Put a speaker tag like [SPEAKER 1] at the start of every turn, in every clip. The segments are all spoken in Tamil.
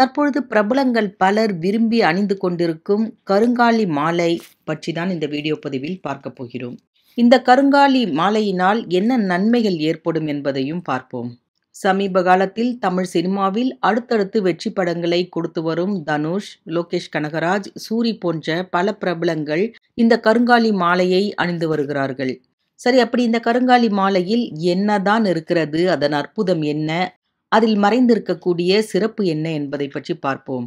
[SPEAKER 1] தற்பொழுது பிரபலங்கள் பலர் விரும்பி அணிந்து கொண்டிருக்கும் கருங்காலி மாலை பற்றி தான் இந்த வீடியோ பதிவில் பார்க்க போகிறோம் இந்த கருங்காலி மாலையினால் என்ன நன்மைகள் ஏற்படும் என்பதையும் பார்ப்போம் சமீப காலத்தில் தமிழ் சினிமாவில் அடுத்தடுத்து வெற்றி படங்களை கொடுத்து வரும் தனுஷ் லோகேஷ் கனகராஜ் சூரி போன்ற பல பிரபலங்கள் இந்த கருங்காலி மாலையை அணிந்து வருகிறார்கள் சரி அப்படி இந்த கருங்காலி மாலையில் என்னதான் இருக்கிறது அதன் அற்புதம் என்ன அதில் மறைந்திருக்கக்கூடிய சிறப்பு என்ன என்பதை பற்றி பார்ப்போம்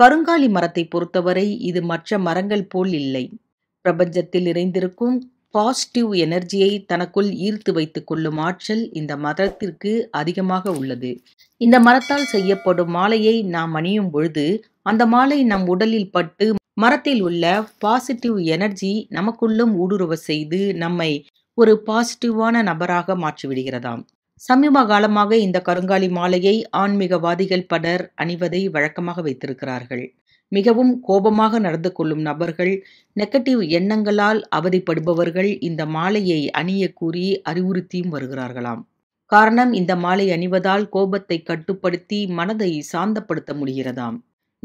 [SPEAKER 1] கருங்காலி மரத்தை பொறுத்தவரை இது மற்ற மரங்கள் போல் இல்லை பிரபஞ்சத்தில் இறைந்திருக்கும் பாசிட்டிவ் எனர்ஜியை தனக்குள் ஈர்த்து வைத்துக் கொள்ளும் ஆற்றல் இந்த மரத்திற்கு அதிகமாக உள்ளது இந்த மரத்தால் செய்யப்படும் மாலையை நாம் அணியும் பொழுது அந்த மாலை நம் உடலில் பட்டு மரத்தில் உள்ள பாசிட்டிவ் எனர்ஜி நமக்குள்ளும் ஊடுருவ செய்து நம்மை ஒரு பாசிட்டிவான நபராக மாற்றிவிடுகிறதாம் சமீப காலமாக இந்த கருங்காலி மாலையை ஆன்மீகவாதிகள் பலர் அணிவதை வழக்கமாக வைத்திருக்கிறார்கள் மிகவும் கோபமாக நடந்து கொள்ளும் நபர்கள் நெகட்டிவ் எண்ணங்களால் அவதிப்படுபவர்கள் இந்த மாலையை அணிய கூறி அறிவுறுத்தியும் வருகிறார்களாம் காரணம் இந்த மாலை அணிவதால் கோபத்தை கட்டுப்படுத்தி மனதை சாந்தப்படுத்த முடிகிறதாம்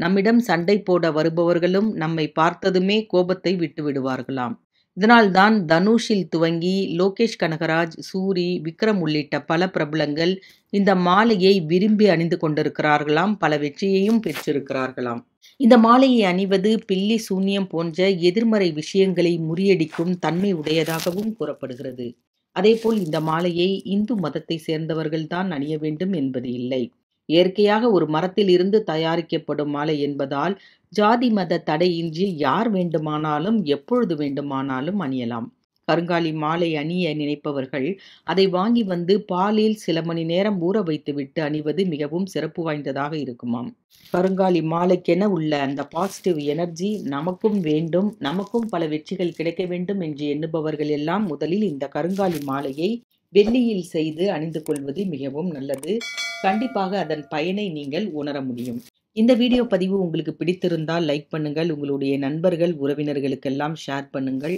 [SPEAKER 1] நம்மிடம் சண்டை போட வருபவர்களும் நம்மை பார்த்ததுமே கோபத்தை விட்டு விடுவார்களாம் இதனால்தான் தனுஷில் துவங்கி லோகேஷ் கனகராஜ் சூரி விக்ரம் உள்ளிட்ட பல பிரபலங்கள் இந்த மாலையை விரும்பி அணிந்து கொண்டிருக்கிறார்களாம் பல வெற்றியையும் பெற்றிருக்கிறார்களாம் இந்த மாலையை அணிவது பில்லி சூன்யம் போன்ற எதிர்மறை விஷயங்களை முறியடிக்கும் தன்மை உடையதாகவும் கூறப்படுகிறது அதேபோல் இந்த மாலையை இந்து மதத்தை சேர்ந்தவர்கள்தான் அணிய வேண்டும் என்பது இல்லை இயற்கையாக ஒரு மரத்தில் இருந்து தயாரிக்கப்படும் மாலை என்பதால் ஜாதி மத தடையின்றி யார் வேண்டுமானாலும் எப்பொழுது வேண்டுமானாலும் அணியலாம் கருங்காலி மாலை அணிய நினைப்பவர்கள் அதை வாங்கி வந்து பாலில் சில மணி நேரம் ஊற வைத்துவிட்டு அணிவது மிகவும் சிறப்பு வாய்ந்ததாக இருக்குமாம் கருங்காலி மாலைக்கென உள்ள அந்த பாசிட்டிவ் எனர்ஜி நமக்கும் வேண்டும் நமக்கும் பல வெற்றிகள் கிடைக்க வேண்டும் என்று எண்ணுபவர்கள் எல்லாம் முதலில் இந்த கருங்காலி மாலையை வெள்ளியில் செய்து அணிந்து கொள்வது மிகவும் நல்லது கண்டிப்பாக அதன் பயனை நீங்கள் உணர முடியும் இந்த வீடியோ பதிவு உங்களுக்கு பிடித்திருந்தால் லைக் பண்ணுங்கள் உங்களுடைய நண்பர்கள் உறவினர்களுக்கெல்லாம் ஷேர் பண்ணுங்கள்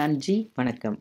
[SPEAKER 1] நன்றி வணக்கம்